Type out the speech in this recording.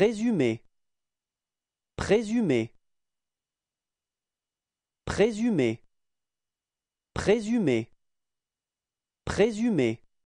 Présumé. Présumé. Présumé. Présumé. Présumé.